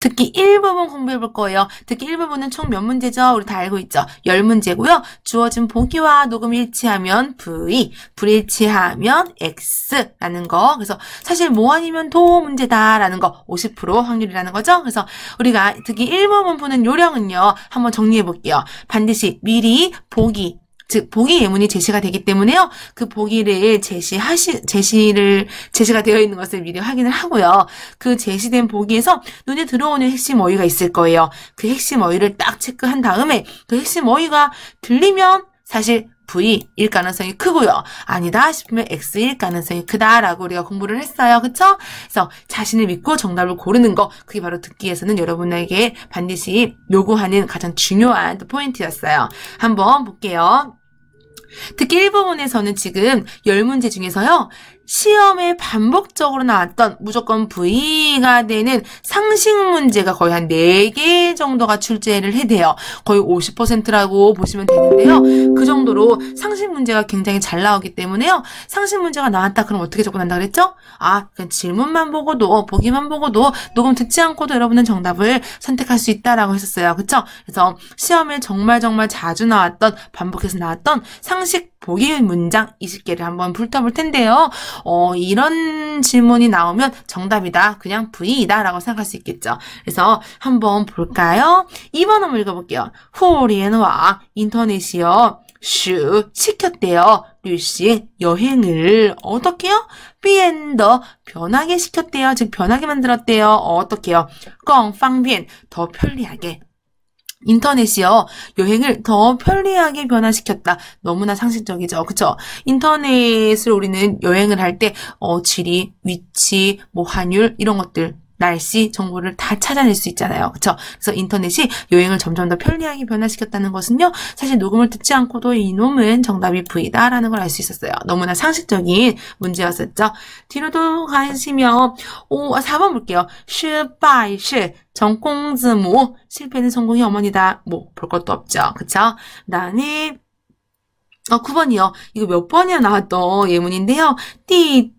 듣기 1부분 공부해 볼 거예요. 듣기 1부분은 총 몇 문제죠? 우리 다 알고 있죠? 10문제고요. 주어진 보기와 녹음 일치하면 V, 불일치하면 X라는 거. 그래서 사실 뭐 아니면 도 문제다라는 거 50% 확률이라는 거죠. 그래서 우리가 듣기 1부분 보는 요령은요. 한번 정리해 볼게요. 반드시 미리 보기, 즉 보기 예문이 제시가 되기 때문에요. 그 보기를 제시하시 제시를 제시가 되어 있는 것을 미리 확인을 하고요. 그 제시된 보기에서 눈에 들어오는 핵심 어휘가 있을 거예요. 그 핵심 어휘를 딱 체크한 다음에 그 핵심 어휘가 들리면 사실 V일 가능성이 크고요. 아니다 싶으면 X일 가능성이 크다라고 우리가 공부를 했어요. 그쵸? 그래서 자신을 믿고 정답을 고르는 거 그게 바로 듣기에서는 여러분에게 반드시 요구하는 가장 중요한 포인트였어요. 한번 볼게요. 특히 일본에서는 지금 10문제 중에서요. 시험에 반복적으로 나왔던 무조건 V가 되는 상식 문제가 거의 한 4개 정도가 출제를 해대요. 거의 50%라고 보시면 되는데요. 그 정도로 상식 문제가 굉장히 잘 나오기 때문에요. 상식 문제가 나왔다 그럼 어떻게 접근한다 그랬죠? 아, 그냥 질문만 보고도 어, 보기만 보고도 녹음 듣지 않고도 여러분은 정답을 선택할 수 있다라고 했었어요. 그쵸? 그래서 시험에 정말 정말 자주 나왔던 반복해서 나왔던 상식 보기 문장 20개를 한번 풀어볼 텐데요. 어, 이런 질문이 나오면 정답이다. 그냥 V이다. 라고 생각할 수 있겠죠. 그래서 한번 볼까요? 2번 한번 읽어볼게요. 호리엔와 인터넷이요. 슈 시켰대요. 류신 여행을 어떻게요? 비엔더 변하게 시켰대요. 즉 변하게 만들었대요. 어, 떻게요껑 방변 더 편리하게 인터넷이요. 여행을 더 편리하게 변화시켰다. 너무나 상식적이죠. 그쵸? 인터넷을 우리는 여행을 할 때, 어, 지리, 위치, 뭐, 환율, 이런 것들 날씨 정보를 다 찾아낼 수 있잖아요. 그렇죠? 그래서 인터넷이 여행을 점점 더 편리하게 변화시켰다는 것은요. 사실 녹음을 듣지 않고도 이놈은 정답이 V다라는 걸 알 수 있었어요. 너무나 상식적인 문제였었죠. 뒤로도 가시면 오, 4번 아, 볼게요. 失败是 정공즈모 실패는 성공의 어머니다. 뭐 볼 것도 없죠. 그렇죠? 나니 어, 9번이요. 이거 몇 번이나 나왔던 예문인데요. 띠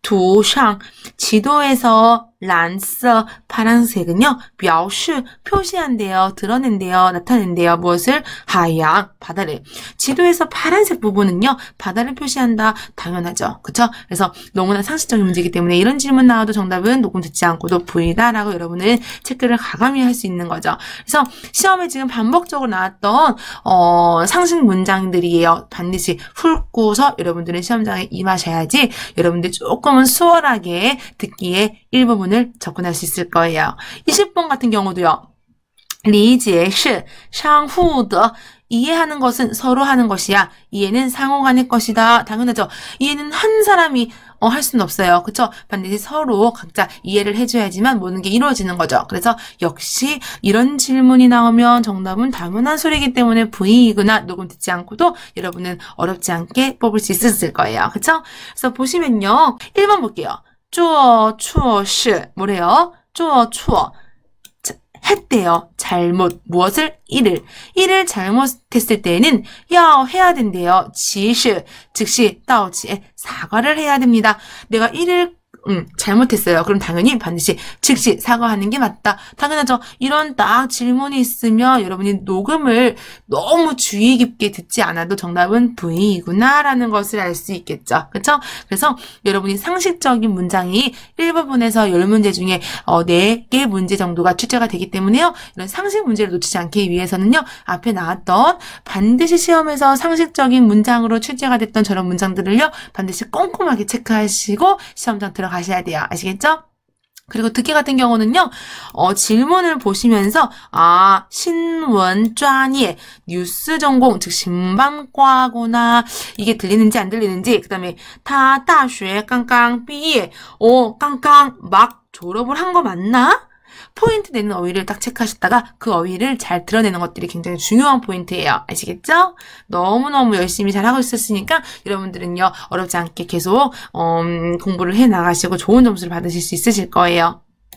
도상 지도에서 란서 파란색은요 묘시 표시한대요 드러낸대요 나타낸대요 무엇을 하양 바다를 지도에서 파란색 부분은요 바다를 표시한다 당연하죠 그쵸 그래서 너무나 상식적인 문제이기 때문에 이런 질문 나와도 정답은 녹음 듣지 않고도 보이다라고 여러분은 체크를 과감히 할 수 있는 거죠 그래서 시험에 지금 반복적으로 나왔던 어, 상식 문장들이에요 반드시 훑고서 여러분들은 시험장에 임하셔야지 여러분들 조금은 수월하게 듣기에 일부분을 접근할 수 있을 거예요. 20번 같은 경우도요. 리지의 시, 상후더 이해하는 것은 서로 하는 것이야. 이해는 상호 간의 것이다. 당연하죠. 이해는 한 사람이 어, 할 수는 없어요. 그렇죠 반드시 서로 각자 이해를 해줘야지만 모든 게 이루어지는 거죠. 그래서 역시 이런 질문이 나오면 정답은 당연한 소리이기 때문에 V이거나 녹음 듣지 않고도 여러분은 어렵지 않게 뽑을 수 있을 거예요. 그렇죠 그래서 보시면요. 1번 볼게요. 추워 추워시 뭐래요? 추워 추워 했대요. 잘못 무엇을 일을 일을 잘못했을 때는 에야 해야 된대요. 지시 즉시 따오지에 사과를 해야 됩니다. 내가 일을 음, 잘못했어요. 그럼 당연히 반드시 즉시 사과하는 게 맞다. 당연하죠. 이런 딱 질문이 있으면 여러분이 녹음을 너무 주의 깊게 듣지 않아도 정답은 V이구나라는 것을 알 수 있겠죠. 그렇죠? 그래서 여러분이 상식적인 문장이 1부분에서 10문제 중에 어, 4개 문제 정도가 출제가 되기 때문에요. 이런 상식 문제를 놓치지 않기 위해서는요. 앞에 나왔던 반드시 시험에서 상식적인 문장으로 출제가 됐던 저런 문장들을요. 반드시 꼼꼼하게 체크하시고 시험장 들어가 가셔야 돼요. 아시겠죠? 그리고 듣기 같은 경우는요, 어, 질문을 보시면서, 아, 신원专예, 뉴스 전공, 즉, 신방과구나, 이게 들리는지 안 들리는지, 그 다음에, 다, 大学, 깡깡, 삐, 에 오, 깡깡, 막 졸업을 한 거 맞나? 포인트 되는 어휘를 딱 체크하셨다가 그 어휘를 잘 드러내는 것들이 굉장히 중요한 포인트예요. 아시겠죠? 너무너무 열심히 잘하고 있었으니까 여러분들은요. 어렵지 않게 계속 음, 공부를 해나가시고 좋은 점수를 받으실 수 있으실 거예요.